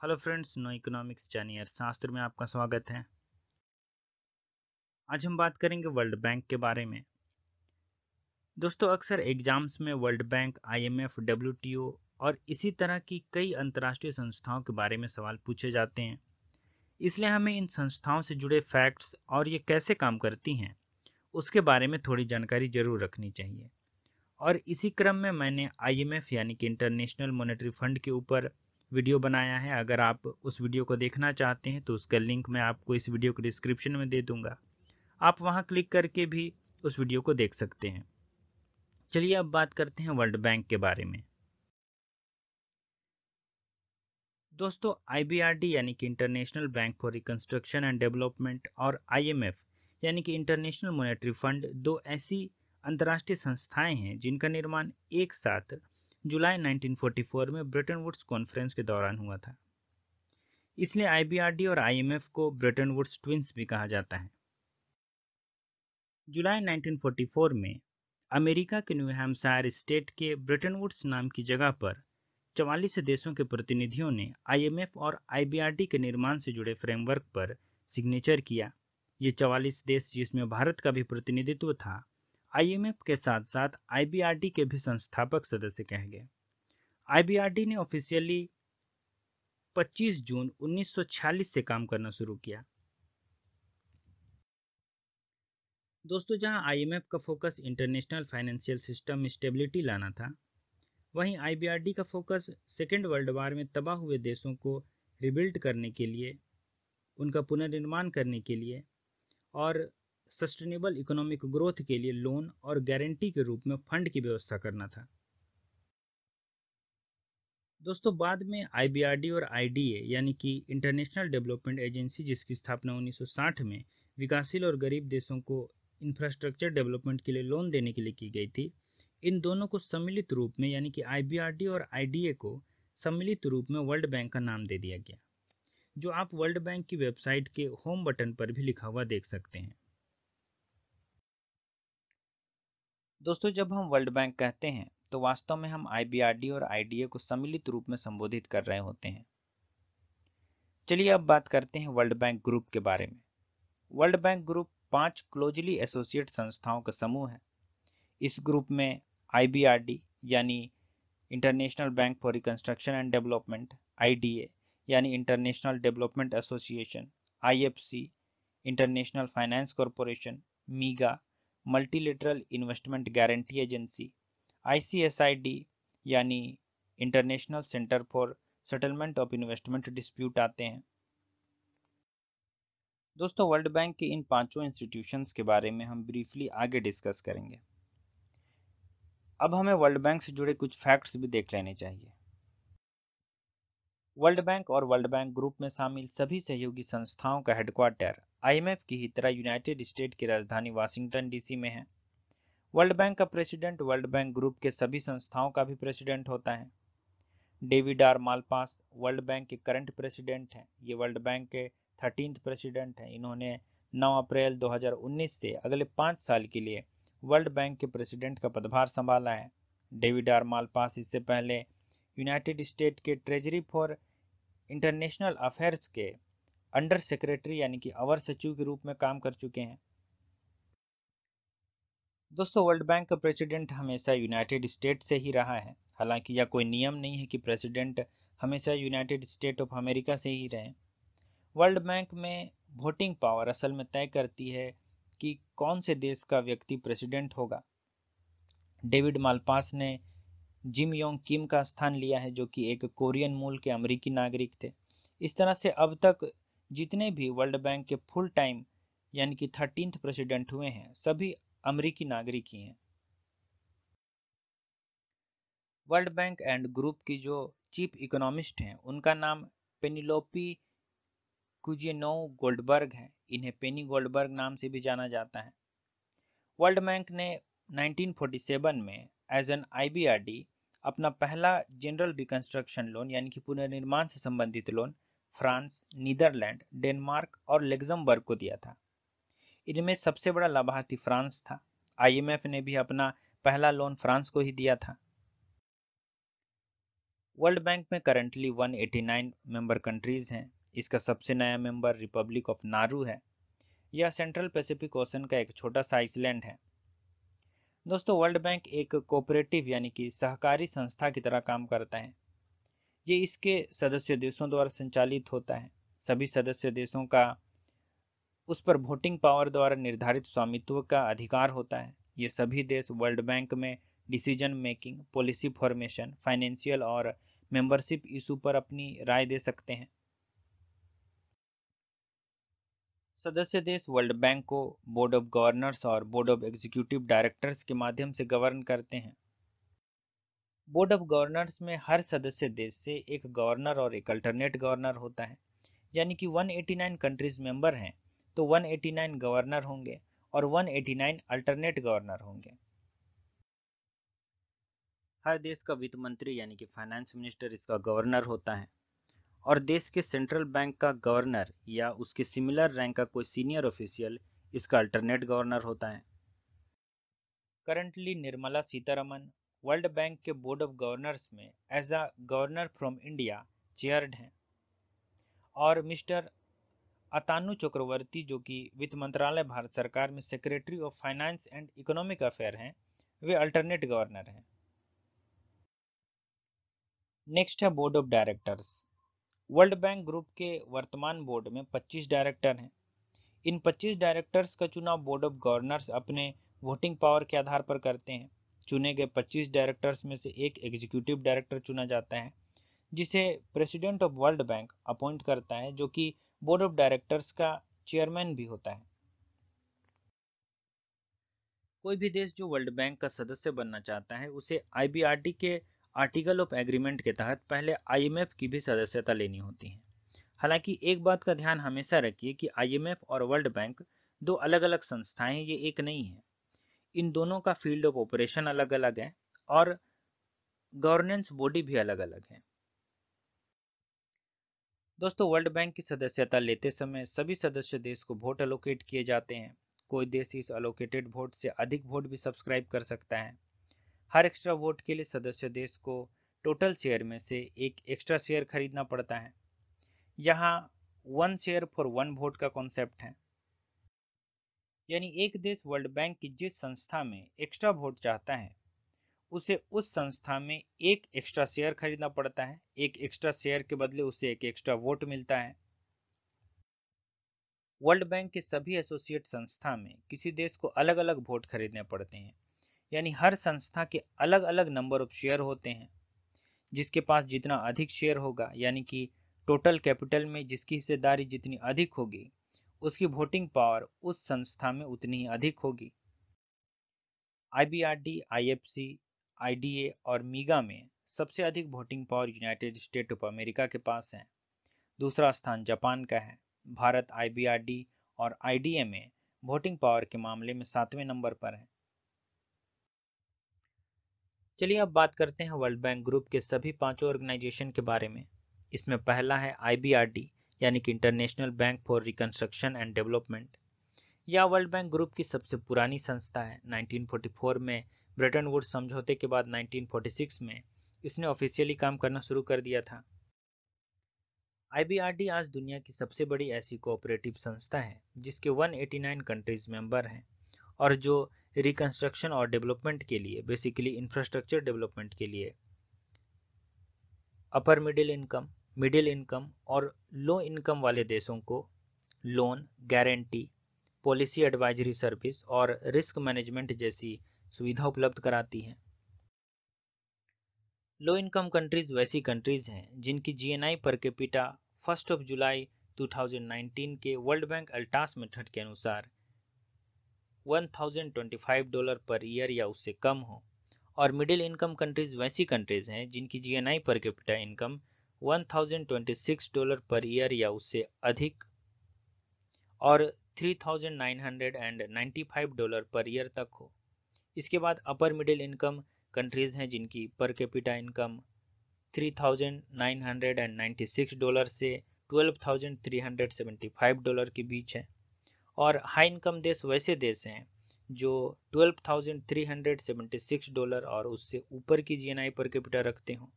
hello friends know economics जानियर शास्त्र में आपका स्वागत है आज हम बात करेंगे वर्ल्ड बैंक के बारे में दोस्तों अक्सर एग्जाम्स में वर्ल्ड बैंक आईएमएफ डब्ल्यूटीओ और इसी तरह की कई अंतर्राष्ट्रीय संस्थाओं के बारे में सवाल पूछे जाते हैं इसलिए हमें इन संस्थाओं से जुड़े फैक्ट्स और ये कैसे काम करती हैं उसके बारे में थोड़ी जानकारी जरूर रखनी चाहिए और इसी क्रम में मैंने आईएमएफ यानी कि इंटरनेशनल मॉनेटरी फंड के ऊपर वीडियो बनाया है अगर आप उस वीडियो को देखना चाहते हैं तो उसका लिंक मैं आपको इस वीडियो के डिस्क्रिप्शन में दे दूंगा आप वहां क्लिक करके भी उस वीडियो को देख सकते हैं चलिए अब बात करते हैं वर्ल्ड बैंक के बारे में दोस्तों आईबीआरडी यानी कि international bank for reconstruction and development और आई यानी कि इंटरनेशनल मॉनेटरी फंड दो ऐसी अंतर्राष्ट्रीय संस्थाएं हैं जिनका निर्माण एक साथ जुलाई 1944 में ब्रिटेन वुड्स कॉन्फ्रेंस के दौरान हुआ था इसलिए आईबीआरडी और आईएमएफ को ब्रिटेन वुड्स ट्विंस भी कहा जाता है जुलाई 1944 में अमेरिका के न्यू हैम्पशायर स्टेट के ब्रिटेन वुड्स नाम की जगह पर चवालीस देशों के प्रतिनिधियों ने आईएमएफ और आईबीआरडी के निर्माण से जुड़े फ्रेमवर्क पर सिग्नेचर किया ये चवालीस देश जिसमें भारत का भी प्रतिनिधित्व था आईएमएफ के साथ साथ आईबीआरडी के भी संस्थापक सदस्य कहे गए आईबीआरडी ने ऑफिशियली 25 जून 1946 से काम करना शुरू किया दोस्तों जहां आईएमएफ का फोकस इंटरनेशनल फाइनेंशियल सिस्टम में स्टेबिलिटी लाना था वहीं आईबीआरडी का फोकस सेकेंड वर्ल्ड वार में तबाह हुए देशों को रिबिल्ड करने के लिए उनका पुनर्निर्माण करने के लिए और सस्टेनेबल इकोनॉमिक ग्रोथ के लिए लोन और गारंटी के रूप में फंड की व्यवस्था करना था दोस्तों बाद में आईबीआरडी और आईडीए यानी कि इंटरनेशनल डेवलपमेंट एजेंसी जिसकी स्थापना 1960 में विकासशील और गरीब देशों को इंफ्रास्ट्रक्चर डेवलपमेंट के लिए लोन देने के लिए की गई थी इन दोनों को सम्मिलित रूप में यानी कि आईबीआरडी और आईडीए को सम्मिलित रूप में वर्ल्ड बैंक का नाम दे दिया गया जो आप वर्ल्ड बैंक की वेबसाइट के होम बटन पर भी लिखा हुआ देख सकते हैं दोस्तों जब हम वर्ल्ड बैंक कहते हैं तो वास्तव में हम आईबीआरडी और आईडीए को सम्मिलित रूप में संबोधित कर रहे होते हैं चलिए अब बात करते हैं वर्ल्ड बैंक ग्रुप के बारे में वर्ल्ड बैंक ग्रुप पांच क्लोजली एसोसिएट संस्थाओं का समूह है इस ग्रुप में आईबीआरडी यानी international bank for reconstruction and development IDA यानी international development association IFC international finance corporation MIGA multilateral investment guarantee agency I यानी international centre for settlement of investment dispute आते हैं दोस्तों वर्ल्ड बैंक के इन पांचों institutions के बारे में हम ब्रीफली आगे डिस्कस करेंगे अब हमें वर्ल्ड बैंक से जुड़े कुछ फैक्ट्स भी देख लेने चाहिए वर्ल्ड बैंक और वर्ल्ड बैंक ग्रुप में शामिल सभी सहयोगी संस्थाओं का हेडक्वार्टर आईएमएफ की ही तरह यूनाइटेड स्टेट की राजधानी वाशिंगटन डीसी में है वर्ल्ड बैंक का प्रेसिडेंट वर्ल्ड बैंक ग्रुप के सभी संस्थाओं का भी प्रेसिडेंट होता है David R Malpass World Bank के करंट प्रेसिडेंट हैं ये वर्ल्ड बैंक के थर्टीन प्रेसिडेंट हैं इन्होंने 9 अप्रैल 2019 से अगले पाँच साल के लिए वर्ल्ड बैंक के प्रेसिडेंट का पदभार संभाला है डेविड आर मालपास इससे पहले यूनाइटेड स्टेट के ट्रेजरी फॉर इंटरनेशनल अफेयर्स के अंडर सेक्रेटरी यानी कि अवर सचिव के रूप में काम कर चुके हैं दोस्तों वर्ल्ड बैंक का प्रेसिडेंट हमेशा यूनाइटेड स्टेट से ही रहा है हालांकि यह कोई नियम नहीं है कि प्रेसिडेंट हमेशा यूनाइटेड स्टेट ऑफ अमेरिका से ही रहे वर्ल्ड बैंक में वोटिंग पावर असल में तय करती है कि कौन से देश का व्यक्ति प्रेसिडेंट होगा डेविड मालपास ने जिम योंग किम का स्थान लिया है जो कि एक कोरियन मूल के अमेरिकी नागरिक थे इस तरह से अब तक जितने भी वर्ल्ड बैंक के फुल टाइम यानी कि थर्टीन प्रेसिडेंट हुए हैं सभी अमरीकी नागरिक ही हैं वर्ल्ड बैंक एंड ग्रुप की जो चीफ इकोनॉमिस्ट हैं उनका नाम पेनिलोपी कुजेनो गोल्डबर्ग है इन्हें पेनी गोल्डबर्ग नाम से भी जाना जाता है वर्ल्ड बैंक ने 1947 में एज एन आई अपना पहला जनरल रिकंस्ट्रक्शन लोन यानी कि पुनर्निर्माण से संबंधित लोन फ्रांस नीदरलैंड डेनमार्क और लेग्जमबर्ग को दिया था इनमें सबसे बड़ा लाभार्थी फ्रांस था आईएमएफ ने भी अपना पहला लोन फ्रांस को ही दिया था वर्ल्ड बैंक में करंटली 189 मेंबर कंट्रीज हैं इसका सबसे नया मेंबर रिपब्लिक ऑफ नारू है यह सेंट्रल पैसिफिक ओशन का एक छोटा सा आइसलैंड है दोस्तों वर्ल्ड बैंक एक कोऑपरेटिव यानी कि सहकारी संस्था की तरह काम करता है ये इसके सदस्य देशों द्वारा संचालित होता है सभी सदस्य देशों का उस पर वोटिंग पावर द्वारा निर्धारित स्वामित्व का अधिकार होता है ये सभी देश वर्ल्ड बैंक में decision making policy formation financial और मेंबरशिप इशू पर अपनी राय दे सकते हैं सदस्य देश वर्ल्ड बैंक को बोर्ड ऑफ गवर्नर्स और बोर्ड ऑफ एग्जीक्यूटिव डायरेक्टर्स के माध्यम से गवर्न करते हैं बोर्ड ऑफ गवर्नर्स में हर सदस्य देश से एक गवर्नर और एक अल्टरनेट गवर्नर होता है यानी कि 189 कंट्रीज मेंबर हैं तो 189 गवर्नर होंगे और 189 अल्टरनेट गवर्नर होंगे हर देश का वित्त मंत्री यानी कि फाइनेंस मिनिस्टर इसका गवर्नर होता है और देश के सेंट्रल बैंक का गवर्नर या उसके सिमिलर रैंक का कोई सीनियर ऑफिशियल इसका अल्टरनेट गवर्नर होता है currently Nirmala Sitharaman World Bank के बोर्ड ऑफ गवर्नर्स में as a governor from India chaired हैं और मिस्टर अतानु चक्रवर्ती जो कि वित्त मंत्रालय भारत सरकार में secretary of finance and economic affair हैं वे अल्टरनेट गवर्नर हैं नेक्स्ट है board of directors World Bank group के वर्तमान बोर्ड में 25 डायरेक्टर हैं इन 25 डायरेक्टर्स का चुनाव बोर्ड ऑफ गवर्नर्स अपने वोटिंग पावर के आधार पर करते हैं चुने गए 25 डायरेक्टर्स में से एक एग्जीक्यूटिव डायरेक्टर चुना जाता है जिसे president of world Bank appoint करता है जो कि बोर्ड ऑफ डायरेक्टर्स का चेयरमैन भी होता है कोई भी देश जो वर्ल्ड बैंक का सदस्य बनना चाहता है उसे आईबीआरटी के आर्टिकल ऑफ एग्रीमेंट के तहत पहले आईएमएफ की भी सदस्यता लेनी होती है हालांकि एक बात का ध्यान हमेशा रखिए कि आईएमएफ और वर्ल्ड बैंक दो अलग अलग संस्थाएं ये एक नहीं है इन दोनों का फील्ड ऑफ ऑपरेशन अलग अलग है और गवर्नेंस बॉडी भी अलग अलग है दोस्तों वर्ल्ड बैंक की सदस्यता लेते समय सभी सदस्य देश को वोट अलोकेट किए जाते हैं कोई देश इस अलोकेटेड वोट से अधिक वोट भी सब्सक्राइब कर सकता है हर एक्स्ट्रा वोट के लिए सदस्य देश को टोटल शेयर में से एक एक्स्ट्रा शेयर खरीदना पड़ता है यहाँ one share for one vote का कॉन्सेप्ट है यानी एक देश वर्ल्ड बैंक की जिस संस्था में एक्स्ट्रा वोट चाहता है उसे उस संस्था में एक एक्स्ट्रा शेयर खरीदना पड़ता है एक एक्स्ट्रा शेयर के बदले उसे एक एक्स्ट्रा वोट मिलता है वर्ल्ड बैंक के सभी एसोसिएट संस्था में किसी देश को अलग अलग वोट खरीदने पड़ते हैं यानी हर संस्था के अलग अलग नंबर ऑफ शेयर होते हैं जिसके पास जितना अधिक शेयर होगा यानी कि टोटल कैपिटल में जिसकी हिस्सेदारी जितनी अधिक होगी उसकी वोटिंग पावर उस संस्था में उतनी ही अधिक होगी आईबीआरडी, आईएफसी, आईडीए और मीगा में सबसे अधिक voting power United State of America के पास है दूसरा स्थान जापान का है भारत आईबीआरडी और आईडीए में वोटिंग पावर के मामले में सातवें नंबर पर है चलिए अब बात करते हैं वर्ल्ड बैंक ग्रुप के सभी पांचों ऑर्गेनाइजेशन के बारे में इसमें पहला है आईबीआरडी यानी कि international bank for reconstruction and development यह वर्ल्ड बैंक ग्रुप की सबसे पुरानी संस्था है 1944 में ब्रिटेन वुड समझौते के बाद 1946 में इसने ऑफिशियली काम करना शुरू कर दिया था आई आज दुनिया की सबसे बड़ी ऐसी कोऑपरेटिव संस्था है जिसके 189 कंट्रीज मेंबर हैं और जो रिकंस्ट्रक्शन और डेवलपमेंट के लिए बेसिकली इंफ्रास्ट्रक्चर डेवलपमेंट के लिए upper middle income middle income और लो इनकम वाले देशों को loan guarantee policy advisory service और रिस्क मैनेजमेंट जैसी सुविधा उपलब्ध कराती है लो इनकम कंट्रीज वैसी कंट्रीज हैं जिनकी GNI per capita first of July 2019 के वर्ल्ड बैंक अल्टास मेथड के अनुसार 1025 डॉलर पर ईयर या उससे कम हो और मिडिल इनकम कंट्रीज वैसी कंट्रीज हैं जिनकी GNI per capita income 1026 dollar per year या उससे अधिक और 3995 डॉलर पर ईयर तक हो इसके बाद अपर मिडिल इनकम कंट्रीज हैं जिनकी पर कैपिटा इनकम 3996 डॉलर से 12,375 डॉलर के बीच है और हाई इनकम देश वैसे देश हैं जो 12,376 डॉलर और उससे ऊपर की जीएनआई पर कैपिटा रखते हों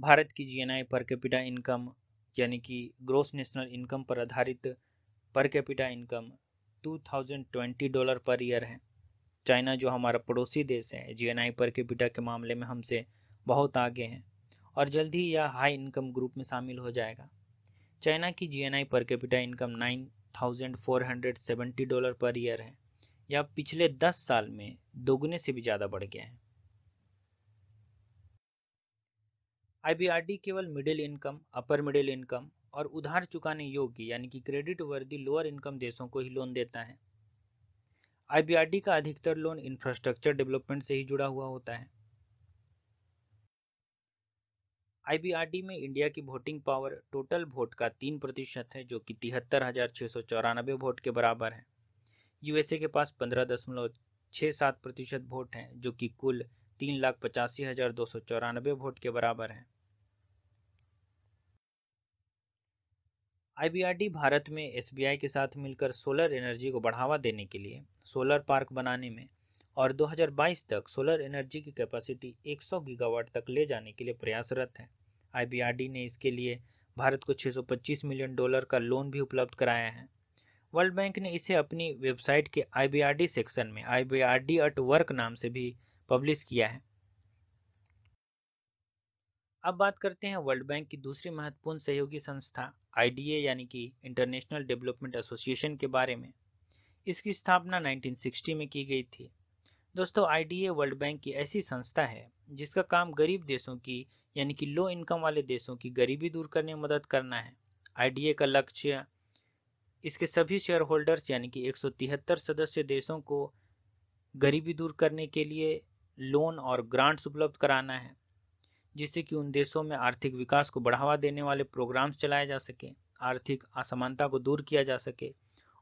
भारत की जीएनआई पर कैपिटा इनकम यानी कि ग्रोस नेशनल इनकम पर आधारित per capita income 2020 dollar per year है चाइना जो हमारा पड़ोसी देश है जीएनआई पर कैपिटा के मामले में हमसे बहुत आगे हैं और जल्द ही यह हाई इनकम ग्रुप में शामिल हो जाएगा चाइना की GNI per capita income 9,470 dollar per year है यह पिछले 10 साल में दोगुने से भी ज़्यादा बढ़ गया है आईबीआरडी केवल middle income upper middle income और उधार चुकाने योग्य यानी कि क्रेडिट वर्दी लोअर इनकम देशों को ही लोन देता है आईबीआरडी का अधिकतर लोन इंफ्रास्ट्रक्चर डेवलपमेंट से ही जुड़ा हुआ होता है आईबीआरडी में इंडिया की वोटिंग पावर टोटल वोट का तीन प्रतिशत है जो कि तिहत्तर हजार सौ चौरानबे वोट के बराबर है यूएसए के पास पंद्रह दशमलव छः सात प्रतिशत वोट हैं जो कि कुल तीन लाख पचासी हजार दो सौ चौरानबे वोट के बराबर है आई भारत में एस के साथ मिलकर सोलर एनर्जी को बढ़ावा देने के लिए सोलर पार्क बनाने में और 2022 तक सोलर एनर्जी की कैपेसिटी 100 गीगावाट तक ले जाने के लिए प्रयासरत है आई ने इसके लिए भारत को 625 मिलियन डॉलर का लोन भी उपलब्ध कराया है वर्ल्ड बैंक ने इसे अपनी वेबसाइट के आई सेक्शन में आई बी नाम से भी पब्लिश किया है अब बात करते हैं वर्ल्ड बैंक की दूसरी महत्वपूर्ण सहयोगी संस्था आईडीए यानी कि इंटरनेशनल डेवलपमेंट एसोसिएशन के बारे में इसकी स्थापना 1960 में की गई थी दोस्तों आईडीए वर्ल्ड बैंक की ऐसी संस्था है जिसका काम गरीब देशों की यानी कि लो इनकम वाले देशों की गरीबी दूर करने में मदद करना है आईडीए का लक्ष्य इसके सभी शेयर होल्डर्स यानी कि 173 सदस्य देशों को गरीबी दूर करने के लिए लोन और ग्रांट्स उपलब्ध कराना है जिससे कि उन देशों में आर्थिक विकास को बढ़ावा देने वाले प्रोग्राम्स चलाए जा सके आर्थिक असमानता को दूर किया जा सके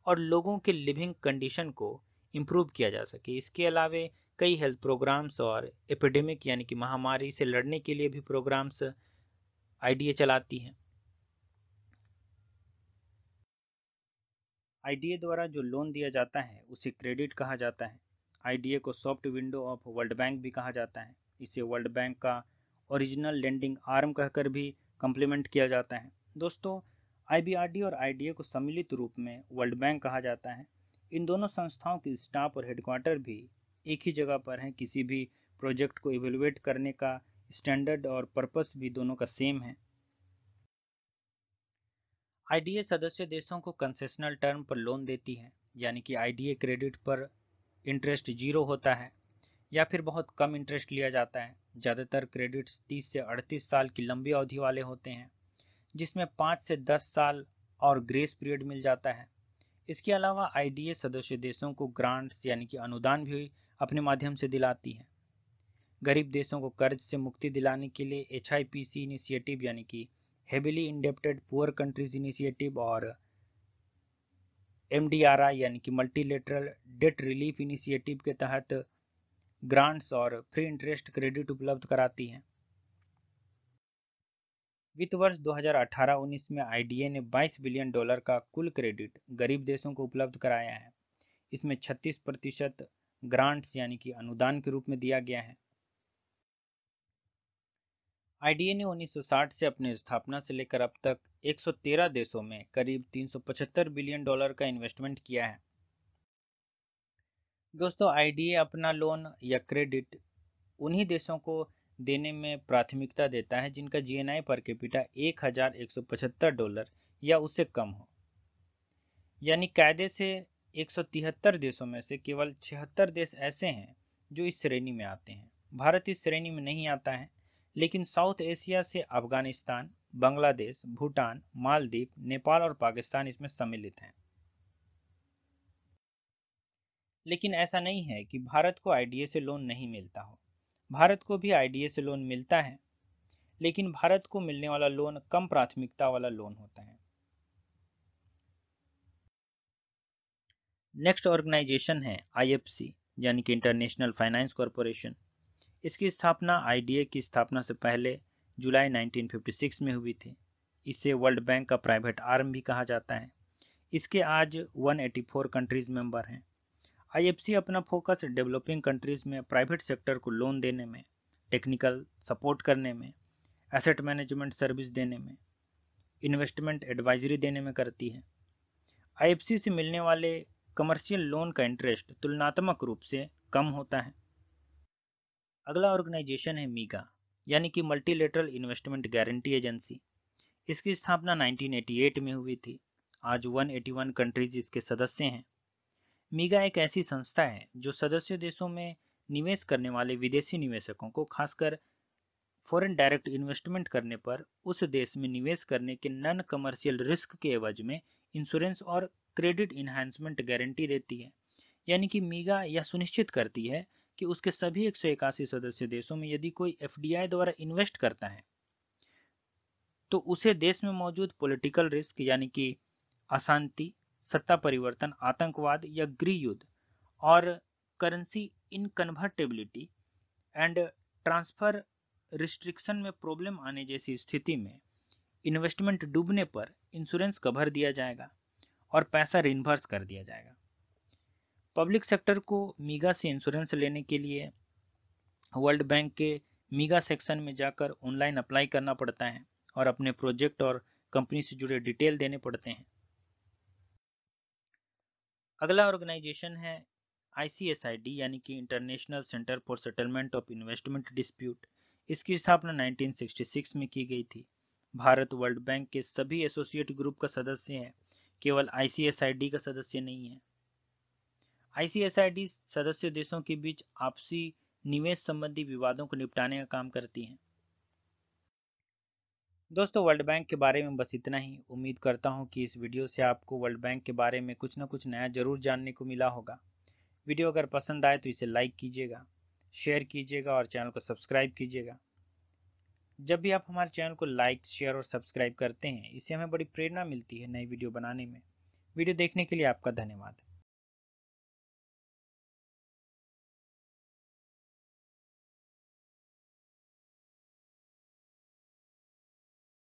और लोगों के लिविंग कंडीशन को इम्प्रूव किया जा सके इसके अलावे कई हेल्थ प्रोग्राम्स और एपिडेमिक यानी कि महामारी से लड़ने के लिए भी प्रोग्राम्स आईडीए चलाती हैं आईडीए द्वारा जो लोन दिया जाता है उसे क्रेडिट कहा जाता है आईडीए को soft window of world bank भी कहा जाता है इसे वर्ल्ड बैंक का ओरिजिनल लैंडिंग आर्म कहकर भी कंप्लीमेंट किया जाता है दोस्तों आई और आई को सम्मिलित रूप में वर्ल्ड बैंक कहा जाता है इन दोनों संस्थाओं के स्टाफ और हेडक्वार्टर भी एक ही जगह पर हैं किसी भी प्रोजेक्ट को इवेलुएट करने का स्टैंडर्ड और पर्पस भी दोनों का सेम है आईडीए सदस्य देशों को कंसेशनल टर्म पर लोन देती है यानी कि आईडीए क्रेडिट पर इंटरेस्ट जीरो होता है या फिर बहुत कम इंटरेस्ट लिया जाता है ज़्यादातर क्रेडिट्स 30 से 38 साल की लंबी अवधि वाले होते हैं जिसमें 5 से 10 साल और ग्रेस पीरियड मिल जाता है इसके अलावा आई सदस्य देशों को ग्रांट्स यानी कि अनुदान भी अपने माध्यम से दिलाती है गरीब देशों को कर्ज से मुक्ति दिलाने के लिए एच इनिशिएटिव यानी कि heavily indebted poor countries initiative और एम यानी कि मल्टीलेटरल डेट रिलीफ इनिशिएटिव के तहत ग्रांट्स और फ्री इंटरेस्ट क्रेडिट उपलब्ध कराती है वित्त वर्ष 2018-19 में आईडीए ने 22 बिलियन डॉलर का कुल क्रेडिट गरीब देशों को उपलब्ध कराया है इसमें 36 प्रतिशत ग्रांट्स यानी कि अनुदान के रूप में दिया गया है आईडीए ने 1960 से अपनी स्थापना से लेकर अब तक 113 देशों में करीब 375 बिलियन डॉलर का इन्वेस्टमेंट किया है दोस्तों आई अपना लोन या क्रेडिट उन्हीं देशों को देने में प्राथमिकता देता है जिनका जीएनआई पर कैपिटा 1175 डॉलर या उससे कम हो यानी कायदे से 173 देशों में से केवल छिहत्तर देश ऐसे हैं जो इस श्रेणी में आते हैं भारत इस श्रेणी में नहीं आता है लेकिन साउथ एशिया से अफगानिस्तान बांग्लादेश भूटान मालदीव नेपाल और पाकिस्तान इसमें सम्मिलित हैं लेकिन ऐसा नहीं है कि भारत को आईडीए से लोन नहीं मिलता हो भारत को भी आईडीए से लोन मिलता है लेकिन भारत को मिलने वाला लोन कम प्राथमिकता वाला लोन होता है नेक्स्ट ऑर्गेनाइजेशन है आईएफसी यानी कि इंटरनेशनल फाइनेंस कॉरपोरेशन इसकी स्थापना आईडीए की स्थापना से पहले जुलाई 1956 में हुई थी इसे वर्ल्ड बैंक का प्राइवेट आर्म भी कहा जाता है इसके आज 184 कंट्रीज मेंबर हैं आईएफसी अपना फोकस डेवलपिंग कंट्रीज में प्राइवेट सेक्टर को लोन देने में टेक्निकल सपोर्ट करने में एसेट मैनेजमेंट सर्विस देने में इन्वेस्टमेंट एडवाइजरी देने में करती है आईएफसी से मिलने वाले कमर्शियल लोन का इंटरेस्ट तुलनात्मक रूप से कम होता है अगला ऑर्गेनाइजेशन है मीगा यानी कि मल्टीलेटरल इन्वेस्टमेंट गारंटी एजेंसी इसकी स्थापना 1988 में हुई थी आज 181 कंट्रीज इसके सदस्य हैं मीगा एक ऐसी संस्था है जो सदस्य देशों में निवेश करने वाले विदेशी निवेशकों को खासकर फॉरेन डायरेक्ट इन्वेस्टमेंट करने पर उस देश में निवेश करने के नॉन कमर्शियल रिस्क के एवज में इंश्योरेंस और क्रेडिट इन्हांसमेंट गारंटी देती है यानी कि मीगा यह सुनिश्चित करती है कि उसके सभी एक सदस्य देशों में यदि कोई एफ द्वारा इन्वेस्ट करता है तो उसे देश में मौजूद पॉलिटिकल रिस्क यानी कि अशांति सत्ता परिवर्तन आतंकवाद या गृह युद्ध और currency inconvertibility and transfer restriction में प्रॉब्लम आने जैसी स्थिति में इन्वेस्टमेंट डूबने पर इंश्योरेंस कवर दिया जाएगा और पैसा रिन्वर्स कर दिया जाएगा पब्लिक सेक्टर को मीगा से इंश्योरेंस लेने के लिए वर्ल्ड बैंक के मीगा सेक्शन में जाकर ऑनलाइन अप्लाई करना पड़ता है और अपने प्रोजेक्ट और कंपनी से जुड़े डिटेल देने पड़ते हैं अगला ऑर्गेनाइजेशन है ICSID यानी कि international centre for settlement of investment dispute इसकी स्थापना 1966 में की गई थी भारत वर्ल्ड बैंक के सभी एसोसिएट ग्रुप का सदस्य है केवल आईसीएसआईडी का सदस्य नहीं है आईसीएसआईडी सदस्य देशों के बीच आपसी निवेश संबंधी विवादों को निपटाने का काम करती है दोस्तों वर्ल्ड बैंक के बारे में बस इतना ही उम्मीद करता हूं कि इस वीडियो से आपको वर्ल्ड बैंक के बारे में कुछ ना कुछ नया जरूर जानने को मिला होगा वीडियो अगर पसंद आए तो इसे लाइक कीजिएगा शेयर कीजिएगा और चैनल को सब्सक्राइब कीजिएगा जब भी आप हमारे चैनल को लाइक शेयर और सब्सक्राइब करते हैं इससे हमें बड़ी प्रेरणा मिलती है नई वीडियो बनाने में वीडियो देखने के लिए आपका धन्यवाद